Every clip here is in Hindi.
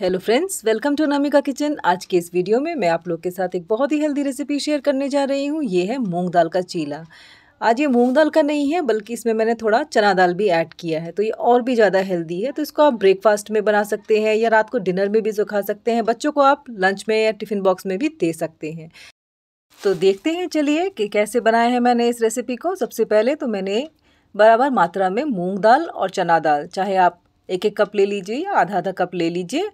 hello friends welcome to Namika kitchen आज के इस वीडियो में मैं आप लोग के साथ एक बहुत ही हेल्दी रेसिपी शेयर करने जा रही हूँ ये है मूंग दाल का चीला आज ये मूंग दाल का नहीं है बल्कि इसमें मैंने थोड़ा चना दाल भी ऐड किया है तो ये और भी ज़्यादा हेल्दी है तो इसको आप ब्रेकफास्ट में बना सकते हैं या रात को डिनर में भी सुखा सकते हैं बच्चों को आप लंच में या टिफ़िन बॉक्स में भी दे सकते हैं तो देखते हैं चलिए कि कैसे बनाए हैं मैंने इस रेसिपी को सबसे पहले तो मैंने बराबर मात्रा में मूंग दाल और चना दाल चाहे आप एक एक कप ले लीजिए या आधा आधा कप ले लीजिए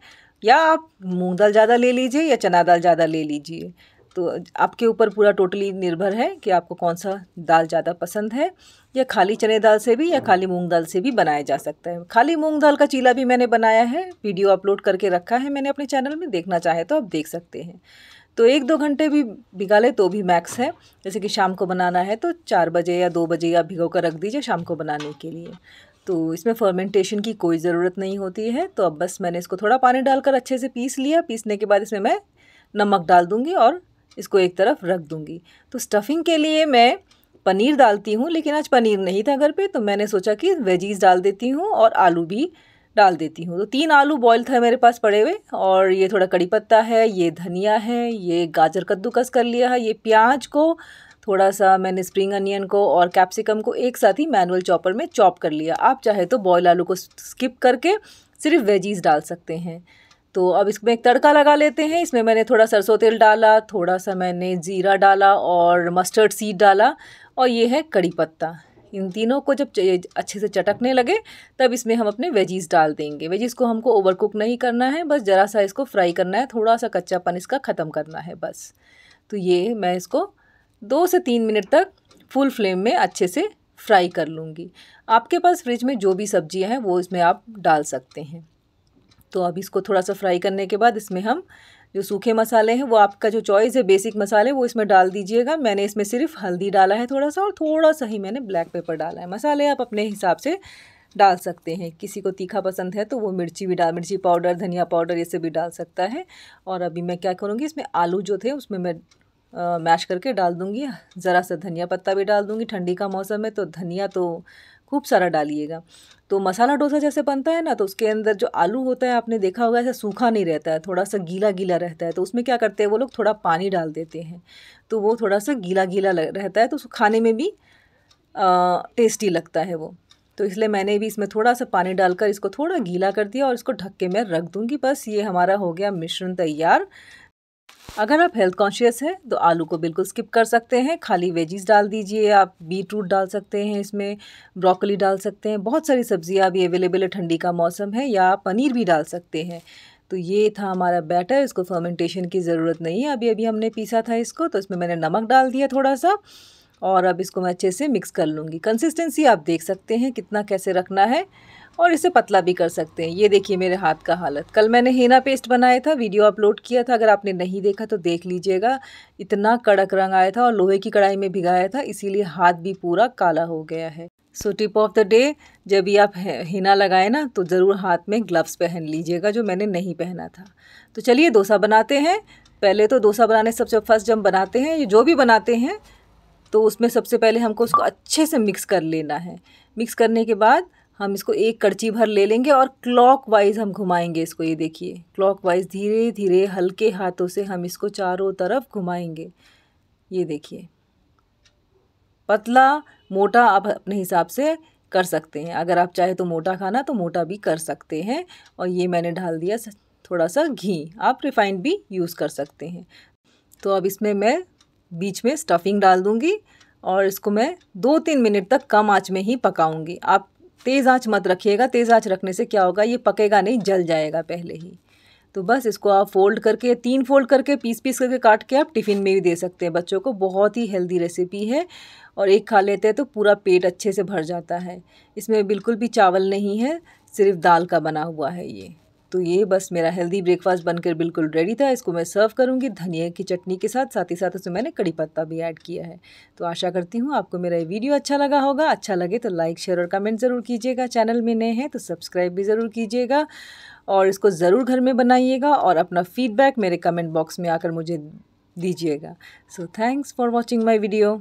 या आप मूंग दाल ज़्यादा ले लीजिए या चना दाल ज़्यादा ले लीजिए तो आपके ऊपर पूरा टोटली निर्भर है कि आपको कौन सा दाल ज़्यादा पसंद है या खाली चने दाल से भी या खाली मूंग दाल से भी बनाया जा सकता है खाली मूंग दाल का चीला भी मैंने बनाया है वीडियो अपलोड करके रखा है मैंने अपने चैनल में देखना चाहे तो आप देख सकते हैं तो एक दो घंटे भी भिगा ले तो भी मैक्स है जैसे कि शाम को बनाना है तो चार बजे या दो बजे आप भिगो कर रख दीजिए शाम को बनाने के लिए तो इसमें फर्मेंटेशन की कोई ज़रूरत नहीं होती है तो अब बस मैंने इसको थोड़ा पानी डालकर अच्छे से पीस लिया पीसने के बाद इसमें मैं नमक डाल दूँगी और इसको एक तरफ रख दूँगी तो स्टफिंग के लिए मैं पनीर डालती हूँ लेकिन आज पनीर नहीं था घर पे तो मैंने सोचा कि वेजीज़ डाल देती हूँ और आलू भी डाल देती हूँ तो तीन आलू बॉयल था मेरे पास पड़े हुए और ये थोड़ा कड़ी पत्ता है ये धनिया है ये गाजर कद्दूकस कर लिया है ये प्याज को थोड़ा सा मैंने स्प्रिंग अनियन को और कैप्सिकम को एक साथ ही मैनुअल चॉपर में चॉप कर लिया आप चाहे तो बॉयल आलू को स्किप करके सिर्फ वेजीज डाल सकते हैं तो अब इसमें एक तड़का लगा लेते हैं इसमें मैंने थोड़ा सरसों तेल डाला थोड़ा सा मैंने जीरा डाला और मस्टर्ड सीड डाला और ये है कड़ी पत्ता इन तीनों को जब अच्छे से चटकने लगे तब इसमें हम अपने वेजीज डाल देंगे वेजीज को हमको ओवर कुक नहीं करना है बस ज़रा सा इसको फ्राई करना है थोड़ा सा कच्चापन इसका ख़त्म करना है बस तो ये मैं इसको दो से तीन मिनट तक फुल फ्लेम में अच्छे से फ्राई कर लूँगी आपके पास फ्रिज में जो भी सब्जियाँ हैं वो इसमें आप डाल सकते हैं तो अब इसको थोड़ा सा फ्राई करने के बाद इसमें हम जो सूखे मसाले हैं वो आपका जो चॉइस है बेसिक मसाले वो इसमें डाल दीजिएगा मैंने इसमें सिर्फ हल्दी डाला है थोड़ा सा और थोड़ा सा ही मैंने ब्लैक पेपर डाला है मसाले आप अपने हिसाब से डाल सकते हैं किसी को तीखा पसंद है तो वो मिर्ची भी डाल मिर्ची पाउडर धनिया पाउडर ये सब भी डाल सकता है और अभी मैं क्या करूँगी इसमें आलू जो थे उसमें मैं मैश करके डाल दूँगी ज़रा सा धनिया पत्ता भी डाल दूँगी ठंडी का मौसम है तो धनिया तो खूब सारा डालिएगा तो मसाला डोसा जैसे बनता है ना तो उसके अंदर जो आलू होता है आपने देखा होगा ऐसा सूखा नहीं रहता है थोड़ा सा गीला गीला रहता है तो उसमें क्या करते हैं वो लोग थोड़ा पानी डाल देते हैं तो वो थोड़ा सा गीला गीला रहता है तो खाने में भी आ, टेस्टी लगता है वो तो इसलिए मैंने भी इसमें थोड़ा सा पानी डालकर इसको थोड़ा गीला कर दिया और इसको ढक्के में रख दूँगी बस ये हमारा हो गया मिश्रण तैयार अगर आप हेल्थ कॉन्शियस हैं तो आलू को बिल्कुल स्किप कर सकते हैं खाली वेजीज डाल दीजिए आप बीट रूट डाल सकते हैं इसमें ब्रोकली डाल सकते हैं बहुत सारी सब्जियां अभी अवेलेबल है ठंडी का मौसम है या आप पनीर भी डाल सकते हैं तो ये था हमारा बैटर इसको फर्मेंटेशन की ज़रूरत नहीं है अभी अभी हमने पीसा था इसको तो इसमें मैंने नमक डाल दिया थोड़ा सा और अब इसको मैं अच्छे से मिक्स कर लूँगी कंसिस्टेंसी आप देख सकते हैं कितना कैसे रखना है और इसे पतला भी कर सकते हैं ये देखिए मेरे हाथ का हालत कल मैंने हेना पेस्ट बनाया था वीडियो अपलोड किया था अगर आपने नहीं देखा तो देख लीजिएगा इतना कड़क रंग आया था और लोहे की कढ़ाई में भिगाया था इसीलिए हाथ भी पूरा काला हो गया है so tip of the day जब भी आप हिना लगाए ना तो ज़रूर हाथ में ग्लव्स पहन लीजिएगा जो मैंने नहीं पहना था तो चलिए डोसा बनाते हैं पहले तो डोसा बनाने सबसे फर्स्ट जब बनाते हैं जो भी बनाते हैं तो उसमें सबसे पहले हमको उसको अच्छे से मिक्स कर लेना है मिक्स करने के बाद हम इसको एक कड़ची भर ले लेंगे और क्लॉक वाइज हम घुमाएंगे इसको ये देखिए क्लॉक वाइज धीरे धीरे हल्के हाथों से हम इसको चारों तरफ घुमाएंगे ये देखिए पतला मोटा आप अपने हिसाब से कर सकते हैं अगर आप चाहे तो मोटा खाना तो मोटा भी कर सकते हैं और ये मैंने डाल दिया थोड़ा सा घी आप रिफाइंड भी यूज़ कर सकते हैं तो अब इसमें मैं बीच में स्टफिंग डाल दूँगी और इसको मैं दो तीन मिनट तक कम आँच में ही पकाऊँगी आप तेज़ आँच मत रखिएगा तेज़ आँच रखने से क्या होगा ये पकेगा नहीं जल जाएगा पहले ही तो बस इसको आप फोल्ड करके तीन फोल्ड करके पीस पीस करके काट के आप टिफ़िन में भी दे सकते हैं बच्चों को बहुत ही हेल्दी रेसिपी है और एक खा लेते हैं तो पूरा पेट अच्छे से भर जाता है इसमें बिल्कुल भी चावल नहीं है सिर्फ दाल का बना हुआ है ये तो ये बस मेरा हेल्दी ब्रेकफास्ट बनकर बिल्कुल रेडी था इसको मैं सर्व करूँगी धनिया की चटनी के साथ साथ ही साथ उसमें मैंने कड़ी पत्ता भी ऐड किया है तो आशा करती हूँ आपको मेरा ये वीडियो अच्छा लगा होगा अच्छा लगे तो लाइक शेयर और कमेंट ज़रूर कीजिएगा चैनल में नए हैं तो सब्सक्राइब भी ज़रूर कीजिएगा और इसको ज़रूर घर में बनाइएगा और अपना फीडबैक मेरे कमेंट बॉक्स में आकर मुझे दीजिएगा so thanks for watching my video